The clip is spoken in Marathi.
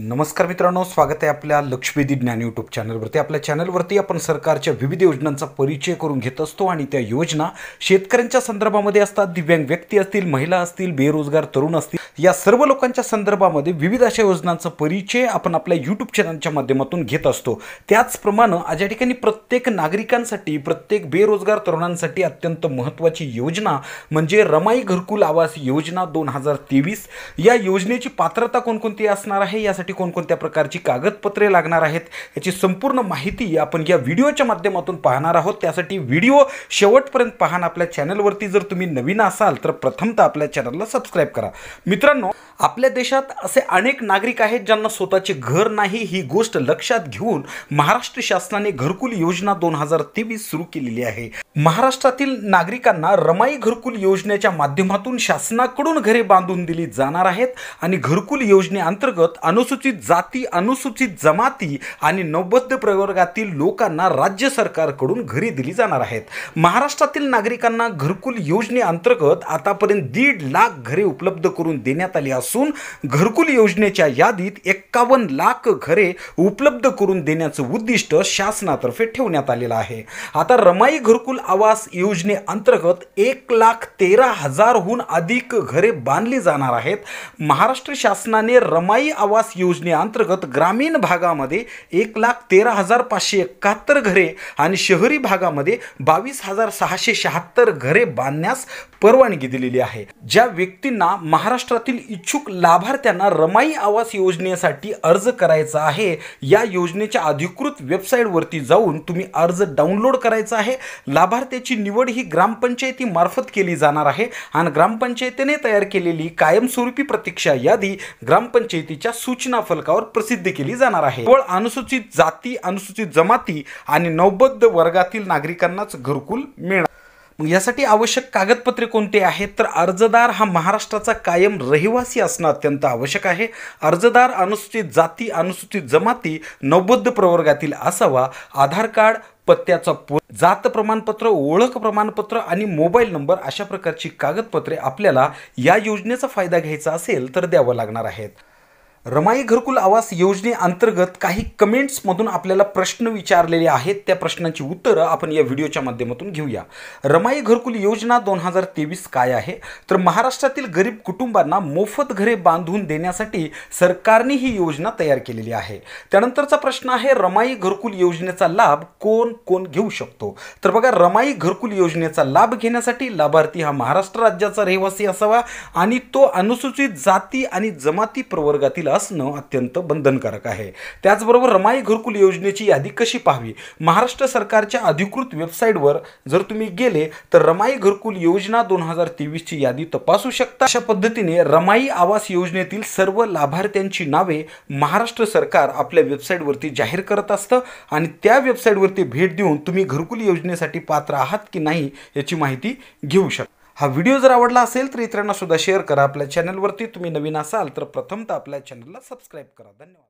नमस्कार मित्रांनो स्वागत आहे आपल्या लक्ष्मीदी ज्ञान यूट्यूब चॅनलवरती आपल्या चॅनलवरती आपण सरकारच्या विविध योजनांचा परिचय करून घेत असतो आणि त्या योजना शेतकऱ्यांच्या संदर्भामध्ये असतात दिव्यांग व्यक्ती असतील महिला असतील बेरोजगार तरुण असतील या सर्व लोकांच्या संदर्भामध्ये विविध अशा योजनांचा परिचय आपण आपल्या यूट्यूब चॅनलच्या माध्यमातून घेत असतो त्याचप्रमाणे आज या ठिकाणी प्रत्येक नागरिकांसाठी प्रत्येक बेरोजगार तरुणांसाठी अत्यंत महत्त्वाची योजना म्हणजे रमाई घरकुल आवास योजना दोन हजार तेवीस या योजनेची पात्रता कोणकोणती असणार आहे यासाठी कोणकोणत्या प्रकारची कागदपत्रे लागणार आहेत याची संपूर्ण माहिती आपण या व्हिडिओच्या माध्यमातून पाहणार आहोत त्यासाठी व्हिडिओ शेवटपर्यंत पाहणं आपल्या चॅनलवरती जर तुम्ही नवीन असाल तर प्रथमतः आपल्या चॅनलला सबस्क्राईब करा मित्र मित्रांनो आपल्या देशात असे अनेक नागरिक आहेत ज्यांना स्वतःचे घर नाही ही गोष्ट लक्षात घेऊन महाराष्ट्र शासनाने घरकुल योजना दोन हजार तेवीस सुरू केलेली आहे महाराष्ट्रातील नागरिकांना रमाई घरकुल योजनेच्या माध्यमातून शासनाकडून घरे बांधून दिली जाणार आहेत आणि घरकुल योजनेअंतर्गत अनुसूचित जाती अनुसूचित जमाती आणि नवबद्ध प्रवर्गातील लोकांना राज्य सरकारकडून घरी दिली जाणार आहेत महाराष्ट्रातील नागरिकांना घरकुल योजनेअंतर्गत आतापर्यंत दीड लाख घरे उपलब्ध करून दे देण्यात आली असून घरकुल योजनेच्या यादीत एक्कावन्न लाख घरे उपलब्ध करून देण्याचं उद्दिष्ट शासनातर्फे ठेवण्यात आलेलं आहे आता रमाई घरकुल आवास योजनेअंतर्गत एक लाख तेरा हजारहून अधिक घरे बांधली जाणार आहेत महाराष्ट्र शासनाने रमाई आवास योजनेअंतर्गत ग्रामीण भागामध्ये एक लाख तेरा हजार पाचशे एकाहत्तर घरे आणि शहरी भागामध्ये बावीस हजार सहाशे शहात्तर घरे बांधण्यास परवानगी दिलेली आहे ज्या व्यक्तींना महाराष्ट्र इच्छुक लाभार्थ्यांना रमाई आवास योजनेसाठी अर्ज करायचा आहे या योजनेच्या अधिकृत वेबसाईटवरती जाऊन तुम्ही अर्ज डाउनलोड करायचा आहे लाभार्थ्याची निवड ही ग्रामपंचायतीमार्फत केली जाणार आहे आणि ग्रामपंचायतीने तयार केलेली कायमस्वरूपी प्रतीक्षा यादी ग्रामपंचायतीच्या सूचना फलकावर प्रसिद्ध केली जाणार आहे केवळ अनुसूचित जाती अनुसूचित जमाती आणि नौबद्ध वर्गातील नागरिकांनाच घरकुल मिळणार मग यासाठी आवश्यक कागदपत्रे कोणते आहेत तर अर्जदार हा महाराष्ट्राचा कायम रहिवासी असणं अत्यंत आवश्यक आहे अर्जदार अनुसूचित जाती अनुसूचित जमाती नवबद्ध प्रवर्गातील असावा आधार कार्ड पत्त्याचा पो जात प्रमाणपत्र ओळख प्रमाणपत्र आणि मोबाईल नंबर अशा प्रकारची कागदपत्रे आपल्याला या योजनेचा फायदा घ्यायचा असेल तर द्यावं लागणार आहेत रमाई घरकुल आवास योजनेअंतर्गत काही कमेंट्समधून आपल्याला प्रश्न विचारलेले आहेत त्या प्रश्नांची उत्तरं आपण या व्हिडिओच्या माध्यमातून घेऊया रमाई घरकुल योजना दोन हजार तेवीस काय आहे तर महाराष्ट्रातील गरीब कुटुंबांना मोफत घरे बांधून देण्यासाठी सरकारने ही योजना तयार केलेली आहे त्यानंतरचा प्रश्न आहे रमाई घरकुल योजनेचा लाभ कोण कोण घेऊ शकतो तर बघा रमाई घरकुल योजनेचा लाभ घेण्यासाठी लाभार्थी हा महाराष्ट्र राज्याचा रहिवासी असावा आणि तो अनुसूचित जाती आणि जमाती प्रवर्गातील असणं अत्यंत बंधनकारक आहे त्याचबरोबर रमाई घरकुल योजनेची यादी कशी पाहावी महाराष्ट्र सरकारच्या अधिकृत वेबसाईटवर जर तुम्ही गेले तर रमाई घरकुल योजना दोन हजार तेवीसची यादी तपासू शकता अशा पद्धतीने रमाई आवास योजनेतील सर्व लाभार्थ्यांची नावे महाराष्ट्र सरकार आपल्या वेबसाईटवरती जाहीर करत असतं आणि त्या वेबसाईटवरती भेट देऊन तुम्ही घरकुल योजनेसाठी पात्र आहात की नाही याची माहिती घेऊ शकता हा व्हिडिओ जर आवडला असेल तर इतरांनासुद्धा शेअर करा आपल्या चॅनलवरती तुम्ही नवीन असाल तर प्रथमतः आपल्या चॅनलला सबस्क्राईब करा धन्यवाद